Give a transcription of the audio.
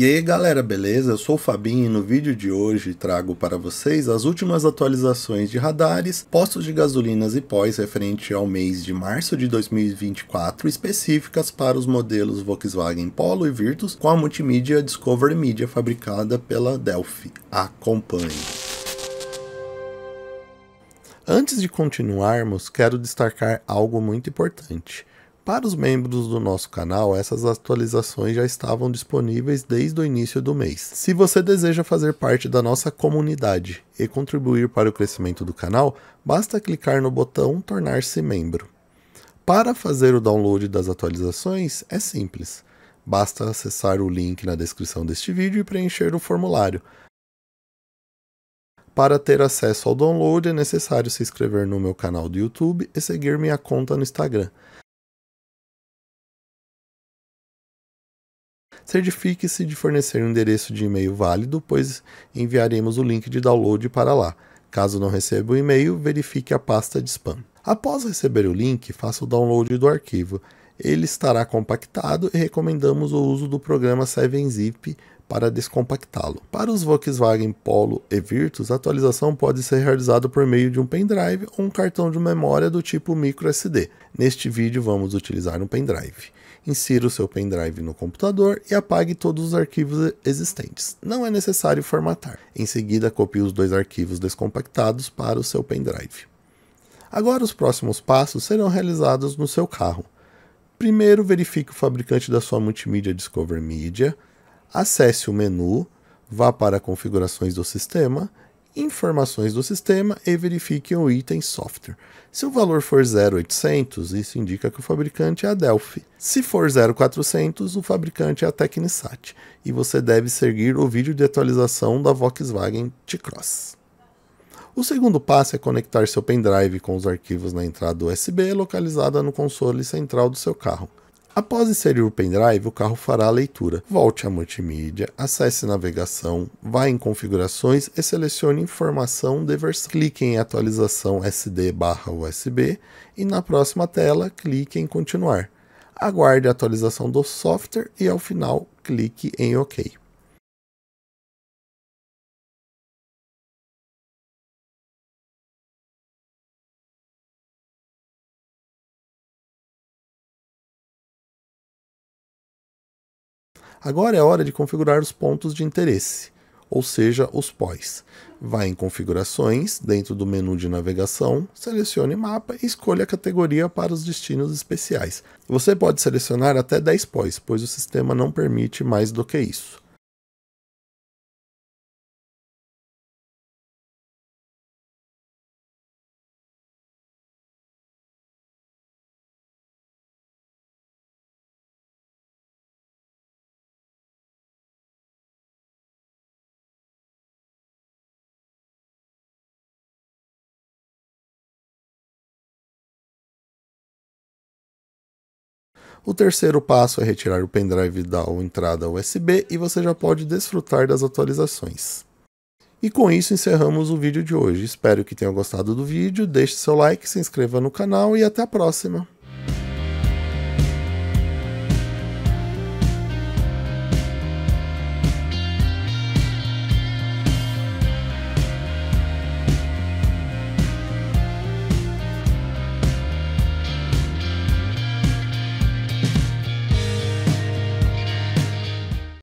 E aí galera, beleza? Eu sou o Fabinho e no vídeo de hoje trago para vocês as últimas atualizações de radares, postos de gasolinas e pós referente ao mês de março de 2024, específicas para os modelos Volkswagen Polo e Virtus com a multimídia Discovery Media fabricada pela Delphi. Acompanhe! Antes de continuarmos, quero destacar algo muito importante. Para os membros do nosso canal, essas atualizações já estavam disponíveis desde o início do mês. Se você deseja fazer parte da nossa comunidade e contribuir para o crescimento do canal, basta clicar no botão Tornar-se Membro. Para fazer o download das atualizações, é simples. Basta acessar o link na descrição deste vídeo e preencher o formulário. Para ter acesso ao download, é necessário se inscrever no meu canal do YouTube e seguir minha conta no Instagram. Certifique-se de fornecer um endereço de e-mail válido, pois enviaremos o link de download para lá. Caso não receba o e-mail, verifique a pasta de spam. Após receber o link, faça o download do arquivo ele estará compactado e recomendamos o uso do programa 7-Zip para descompactá-lo. Para os Volkswagen Polo e Virtus, a atualização pode ser realizada por meio de um pendrive ou um cartão de memória do tipo microSD. Neste vídeo vamos utilizar um pendrive. Insira o seu pendrive no computador e apague todos os arquivos existentes. Não é necessário formatar. Em seguida, copie os dois arquivos descompactados para o seu pendrive. Agora os próximos passos serão realizados no seu carro. Primeiro, verifique o fabricante da sua multimídia Discover Media, acesse o menu, vá para Configurações do Sistema, Informações do Sistema e verifique o item Software. Se o valor for 0800, isso indica que o fabricante é a Delphi. Se for 0400, o fabricante é a Tecnisat. E você deve seguir o vídeo de atualização da Volkswagen T-Cross. O segundo passo é conectar seu pendrive com os arquivos na entrada USB localizada no console central do seu carro. Após inserir o pendrive, o carro fará a leitura. Volte à multimídia, acesse navegação, vá em configurações e selecione informação de versão. Clique em atualização SD/USB e na próxima tela clique em continuar. Aguarde a atualização do software e ao final clique em OK. Agora é hora de configurar os pontos de interesse, ou seja, os POIs. Vá em Configurações, dentro do menu de navegação, selecione Mapa e escolha a categoria para os destinos especiais. Você pode selecionar até 10 POIs, pois o sistema não permite mais do que isso. O terceiro passo é retirar o pendrive da entrada USB e você já pode desfrutar das atualizações. E com isso encerramos o vídeo de hoje. Espero que tenham gostado do vídeo, deixe seu like, se inscreva no canal e até a próxima!